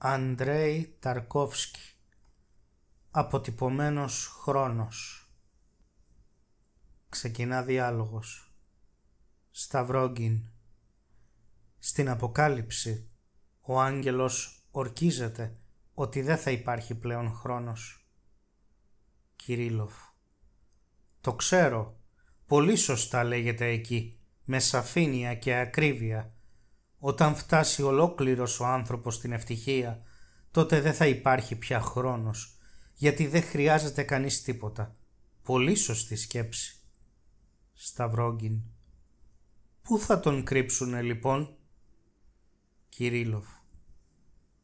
Αντρέι Ταρκόφσκι Αποτυπωμένος χρόνος Ξεκινά διάλογος Σταυρόγγιν Στην Αποκάλυψη ο άγγελος ορκίζεται ότι δεν θα υπάρχει πλέον χρόνος. Κυρίλοφ Το ξέρω. Πολύ σωστά λέγεται εκεί, με σαφήνεια και ακρίβεια όταν φτάσει ολόκληρος ο άνθρωπος στην ευτυχία, τότε δεν θα υπάρχει πια χρόνος, γιατί δεν χρειάζεται κανείς τίποτα. Πολύ σωστή σκέψη. Σταυρόγγιν. Πού θα τον κρύψουνε λοιπόν? Κυρίλοφ.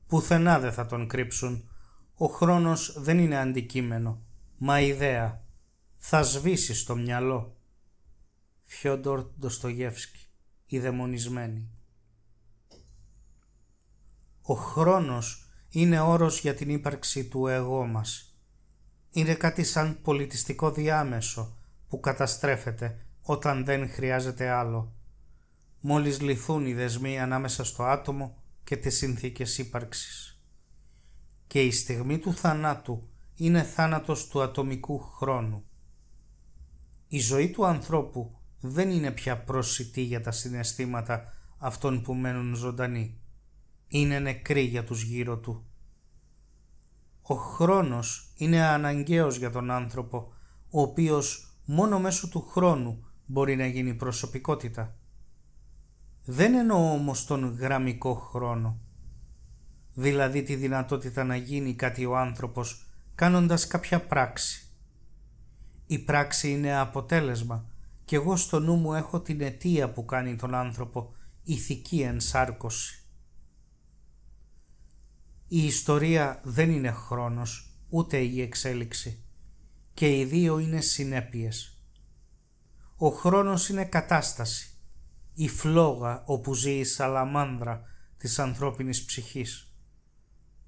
Πουθενά δεν θα τον κρύψουν. Ο χρόνος δεν είναι αντικείμενο, μα ιδέα. Θα σβήσει στο μυαλό. Φιόντορ Ντοστογεύσκη. Η δαιμονισμένη. Ο χρόνος είναι όρος για την ύπαρξη του εγώ μας. Είναι κάτι σαν πολιτιστικό διάμεσο που καταστρέφεται όταν δεν χρειάζεται άλλο. Μόλις λυθούν οι δεσμοί ανάμεσα στο άτομο και τις συνθήκες ύπαρξης. Και η στιγμή του θανάτου είναι θάνατος του ατομικού χρόνου. Η ζωή του ανθρώπου δεν είναι πια προσιτή για τα συναισθήματα αυτών που μένουν ζωντανοί είναι νεκρή για τους γύρω του. Ο χρόνος είναι αναγκαίος για τον άνθρωπο, ο οποίος μόνο μέσω του χρόνου μπορεί να γίνει προσωπικότητα. Δεν εννοώ όμως τον γραμμικό χρόνο, δηλαδή τη δυνατότητα να γίνει κάτι ο άνθρωπος κάνοντας κάποια πράξη. Η πράξη είναι αποτέλεσμα και εγώ στο νου μου έχω την αιτία που κάνει τον άνθρωπο ηθική ενσάρκωση. Η ιστορία δεν είναι χρόνος, ούτε η εξέλιξη. Και οι δύο είναι συνέπειες. Ο χρόνος είναι κατάσταση. Η φλόγα όπου ζει η σαλαμάνδρα της ανθρώπινης ψυχής.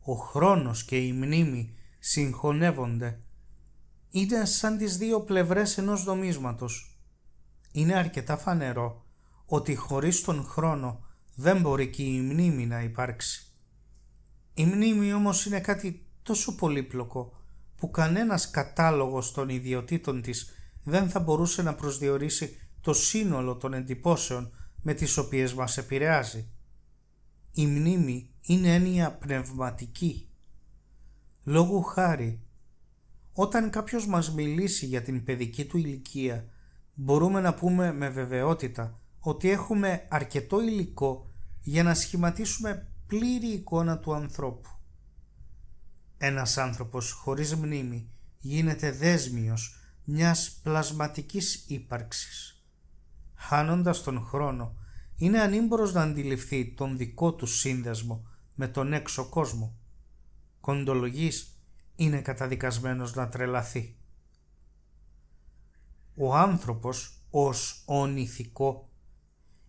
Ο χρόνος και η μνήμη συγχωνεύονται. Είναι σαν τις δύο πλευρές ενός δομίσματος. Είναι αρκετά φανερό ότι χωρίς τον χρόνο δεν μπορεί και η μνήμη να υπάρξει. Η μνήμη όμως είναι κάτι τόσο πολύπλοκο που κανένας κατάλογος των ιδιωτήτων της δεν θα μπορούσε να προσδιορίσει το σύνολο των εντυπώσεων με τις οποίες μας επηρεάζει. Η μνήμη είναι έννοια πνευματική. Λόγου χάρη, όταν κάποιος μας μιλήσει για την παιδική του ηλικία, μπορούμε να πούμε με βεβαιότητα ότι έχουμε αρκετό υλικό για να σχηματίσουμε πλήρη εικόνα του ανθρώπου. Ένας άνθρωπος χωρίς μνήμη γίνεται δέσμιος μιας πλασματικής ύπαρξης. Χάνοντας τον χρόνο είναι ανήμπορος να αντιληφθεί τον δικό του σύνδεσμο με τον έξω κόσμο. Κοντολογής είναι καταδικασμένος να τρελαθεί. Ο άνθρωπος ως ονηθικό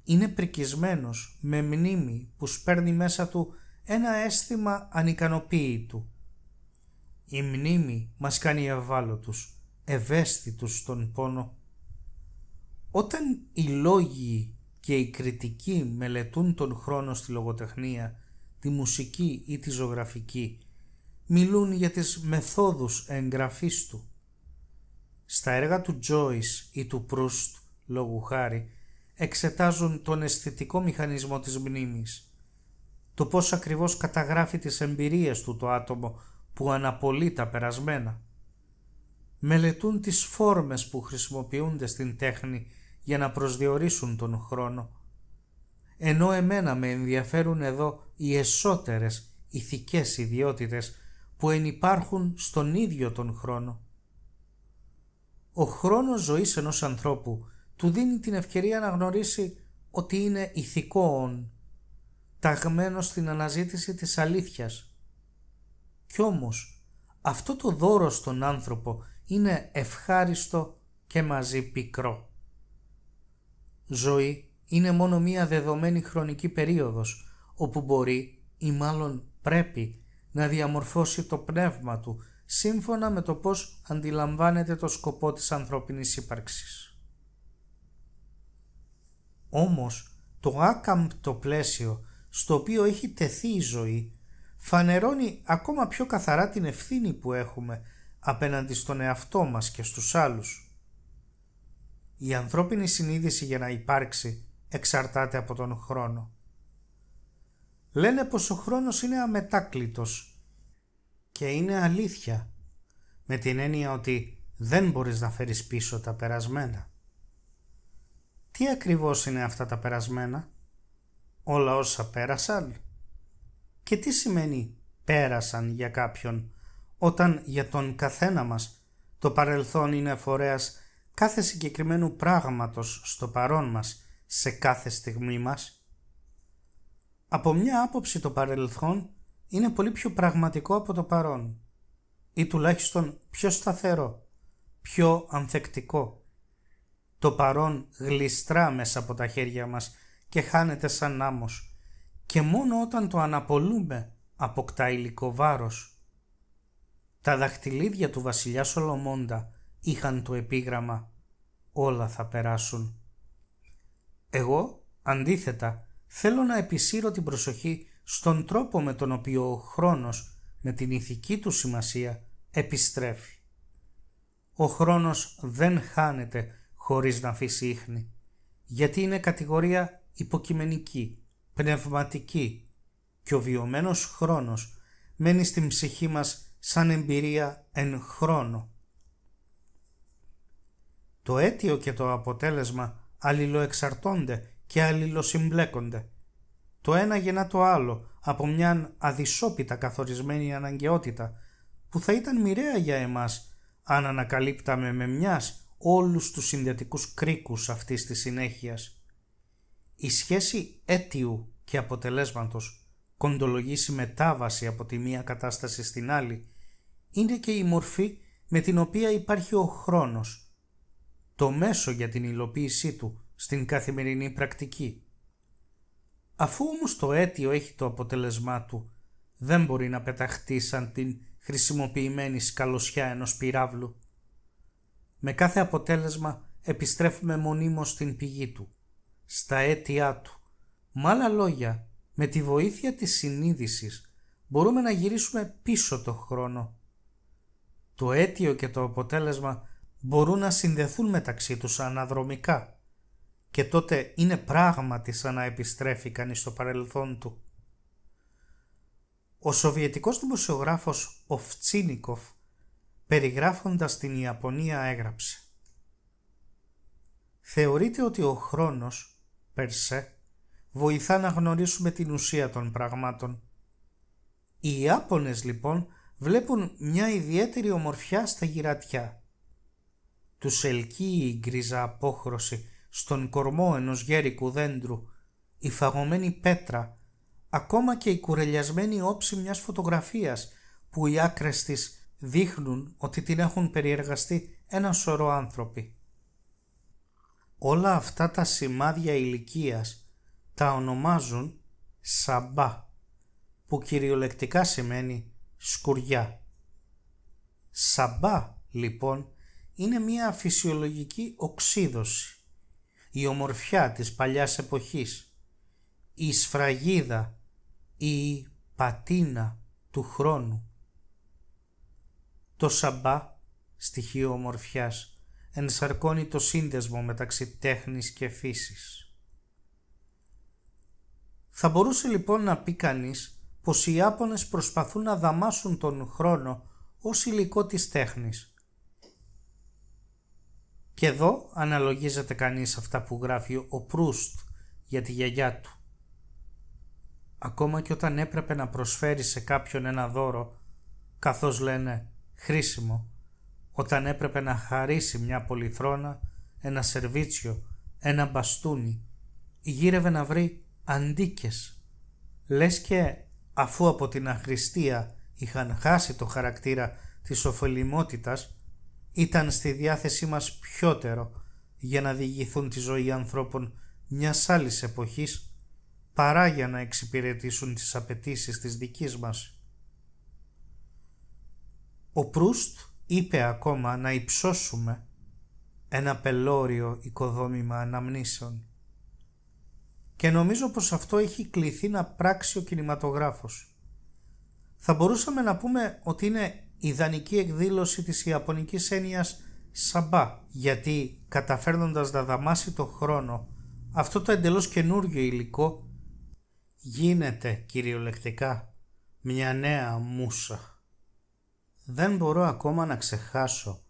είναι πρικισμένος με μνήμη που σπέρνει μέσα του ένα αίσθημα ανικανοποίητου. Η μνήμη μας κάνει ευάλωτους, ευαίσθητους στον πόνο. Όταν οι λόγοι και οι κριτικοί μελετούν τον χρόνο στη λογοτεχνία, τη μουσική ή τη ζωγραφική, μιλούν για τις μεθόδους εγγραφής του. Στα έργα του Τζόις ή του Προύστ, λόγου χάρη, εξετάζουν τον αισθητικό μηχανισμό της μνήμης, το πώς ακριβώς καταγράφει τις εμπειρίες του το άτομο που αναπολεί τα περασμένα. Μελετούν τις φόρμες που χρησιμοποιούνται στην τέχνη για να προσδιορίσουν τον χρόνο. Ενώ εμένα με ενδιαφέρουν εδώ οι εσωτερές ηθικές ιδιότητες που ενυπάρχουν στον ίδιο τον χρόνο. Ο χρόνος ζωής ενός ανθρώπου του δίνει την ευκαιρία να γνωρίσει ότι είναι ηθικό όν, ταγμένο στην αναζήτηση της αλήθειας. Κι όμως αυτό το δώρο στον άνθρωπο είναι ευχάριστο και μαζί πικρό. Ζωή είναι μόνο μία δεδομένη χρονική περίοδος όπου μπορεί ή μάλλον πρέπει να διαμορφώσει το πνεύμα του σύμφωνα με το πώς αντιλαμβάνεται το σκοπό της ανθρώπινης ύπαρξης. Όμως το άκαμπτο πλαίσιο στο οποίο έχει τεθεί η ζωή φανερώνει ακόμα πιο καθαρά την ευθύνη που έχουμε απέναντι στον εαυτό μας και στους άλλους. Η ανθρώπινη συνείδηση για να υπάρξει εξαρτάται από τον χρόνο. Λένε πως ο χρόνος είναι αμετάκλητος και είναι αλήθεια με την έννοια ότι δεν μπορείς να φέρεις πίσω τα περασμένα. Τι ακριβώς είναι αυτά τα περασμένα, όλα όσα πέρασαν και τι σημαίνει πέρασαν για κάποιον όταν για τον καθένα μας το παρελθόν είναι φορέας κάθε συγκεκριμένου πράγματος στο παρόν μας σε κάθε στιγμή μας. Από μια άποψη το παρελθόν είναι πολύ πιο πραγματικό από το παρόν ή τουλάχιστον πιο σταθερό, πιο ανθεκτικό το παρόν γλιστρά μέσα από τα χέρια μας και χάνεται σαν άμμος και μόνο όταν το αναπολούμε αποκτά υλικό βάρος. Τα δαχτυλίδια του βασιλιά Σολομώντα είχαν το επίγραμμα «Όλα θα περάσουν». Εγώ, αντίθετα, θέλω να επισύρω την προσοχή στον τρόπο με τον οποίο ο χρόνος με την ηθική του σημασία επιστρέφει. Ο χρόνος δεν χάνεται χωρίς να αφήσει ίχνη, γιατί είναι κατηγορία υποκειμενική, πνευματική και ο βιωμένος χρόνος μένει στην ψυχή μας σαν εμπειρία εν χρόνο. Το αίτιο και το αποτέλεσμα αλληλοεξαρτώνται και αλληλοσυμπλέκονται. Το ένα γεννά το άλλο από μια αδυσόπιτα καθορισμένη αναγκαιότητα που θα ήταν μοιραία για εμάς αν ανακαλύπταμε με μιας όλους τους συνδετικούς κρίκους αυτής της συνέχειας. Η σχέση αίτιου και αποτελέσματος κοντολογεί μετάβαση από τη μία κατάσταση στην άλλη είναι και η μορφή με την οποία υπάρχει ο χρόνος, το μέσο για την υλοποίησή του στην καθημερινή πρακτική. Αφού όμως το αίτιο έχει το αποτέλεσμά του, δεν μπορεί να πεταχτεί σαν την χρησιμοποιημένη σκαλωσιά ενός πυράβλου. Με κάθε αποτέλεσμα επιστρέφουμε μονίμως στην πηγή του, στα αίτια του. Με άλλα λόγια, με τη βοήθεια της συνείδησης μπορούμε να γυρίσουμε πίσω το χρόνο. Το αίτιο και το αποτέλεσμα μπορούν να συνδεθούν μεταξύ τους αναδρομικά και τότε είναι πράγματι σαν να επιστρέφει κανείς στο παρελθόν του. Ο Σοβιετικός δημοσιογράφος Οφτσίνικοφ περιγράφοντας την Ιαπωνία έγραψε Θεωρείται ότι ο χρόνος, περσέ, βοηθά να γνωρίσουμε την ουσία των πραγμάτων. Οι Ιάπωνες λοιπόν βλέπουν μια ιδιαίτερη ομορφιά στα γυρατιά. Τους ελκύει η γκρίζα απόχρωση στον κορμό ενός γέρικου δέντρου, η φαγωμένη πέτρα, ακόμα και η κουρελιασμένη όψη μιας φωτογραφίας που οι άκρες της δείχνουν ότι την έχουν περιεργαστεί ένα σωρό άνθρωποι. Όλα αυτά τα σημάδια ηλικίας τα ονομάζουν σαμπά που κυριολεκτικά σημαίνει σκουριά. Σαμπά λοιπόν είναι μια φυσιολογική οξύδωση, η ομορφιά της παλιάς εποχής, η σφραγίδα, η πατίνα του χρόνου. Το σαμπά, στοιχείο ομορφιάς, ενσαρκώνει το σύνδεσμο μεταξύ τέχνης και φύσης. Θα μπορούσε λοιπόν να πει κανείς πως οι Ιάπωνες προσπαθούν να δαμάσουν τον χρόνο ως υλικό της τέχνης. Και εδώ αναλογίζεται κανείς αυτά που γράφει ο Προύστ για τη γιαγιά του. Ακόμα και όταν έπρεπε να προσφέρει σε κάποιον ένα δώρο, καθώς λένε χρήσιμο όταν έπρεπε να χαρίσει μια πολυθρόνα, ένα σερβίτσιο, ένα μπαστούνι. Γύρευε να βρει αντίκες. Λες και αφού από την αχρηστία είχαν χάσει το χαρακτήρα της ωφελημότητας, ήταν στη διάθεσή μας πιότερο για να διηγηθούν τη ζωή ανθρώπων μιας άλλης εποχής παρά για να εξυπηρετήσουν τις απαιτήσεις της δικής μας. Ο Προύστ είπε ακόμα να υψώσουμε ένα πελώριο οικοδόμημα αναμνήσεων. Και νομίζω πως αυτό έχει κληθεί να πράξει ο κινηματογράφος. Θα μπορούσαμε να πούμε ότι είναι ιδανική εκδήλωση της ιαπωνικής έννοιας σαμπά, γιατί καταφέρνοντας να δαμάσει το χρόνο, αυτό το εντελώς καινούργιο υλικό γίνεται κυριολεκτικά μια νέα μουσα δεν μπορώ ακόμα να ξεχάσω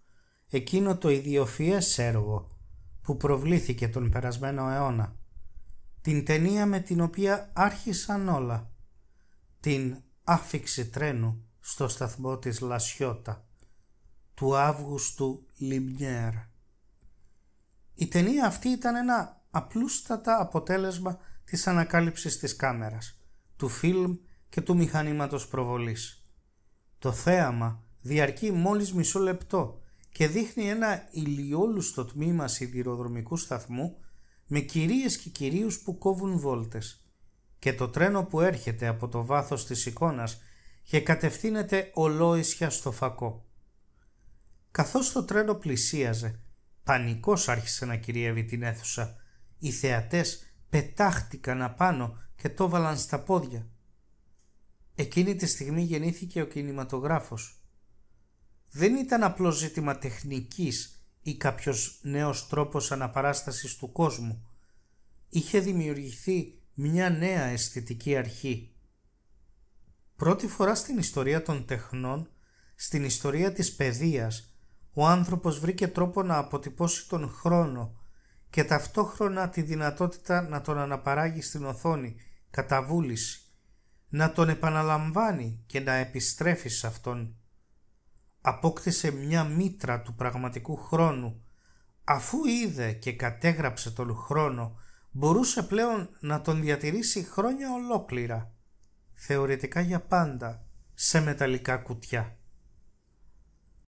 εκείνο το ιδιοφιές έργο που προβλήθηκε τον περασμένο αιώνα. Την ταινία με την οποία άρχισαν όλα. Την άφηξη τρένου στο σταθμό της Λασιώτα του Αύγουστου Λιμνιέρ. Η ταινία αυτή ήταν ένα απλούστατα αποτέλεσμα της ανακάλυψης της κάμερας, του φιλμ και του μηχανήματος προβολής. Το θέαμα διαρκεί μόλις μισό λεπτό και δείχνει ένα ηλιόλουστο τμήμα σιδηροδρομικού σταθμού με κυρίες και κυρίους που κόβουν βόλτες και το τρένο που έρχεται από το βάθος της εικόνας και κατευθύνεται ολόησια στο φακό. Καθώς το τρένο πλησίαζε, πανικός άρχισε να κυριεύει την αίθουσα. Οι θεατές πετάχτηκαν απάνω και το βάλαν στα πόδια. Εκείνη τη στιγμή γεννήθηκε ο κινηματογράφος δεν ήταν απλό ζήτημα τεχνικής ή κάποιος νέος τρόπος αναπαράστασης του κόσμου. Είχε δημιουργηθεί μια νέα αισθητική αρχή. Πρώτη φορά στην ιστορία των τεχνών, στην ιστορία της παιδείας, ο άνθρωπος βρήκε τρόπο να αποτυπώσει τον χρόνο και ταυτόχρονα τη δυνατότητα να τον αναπαράγει στην οθόνη κατά βούληση, να τον επαναλαμβάνει και να επιστρέφει σε αυτόν απόκτησε μια μήτρα του πραγματικού χρόνου. Αφού είδε και κατέγραψε τον χρόνο, μπορούσε πλέον να τον διατηρήσει χρόνια ολόκληρα, θεωρητικά για πάντα, σε μεταλλικά κουτιά.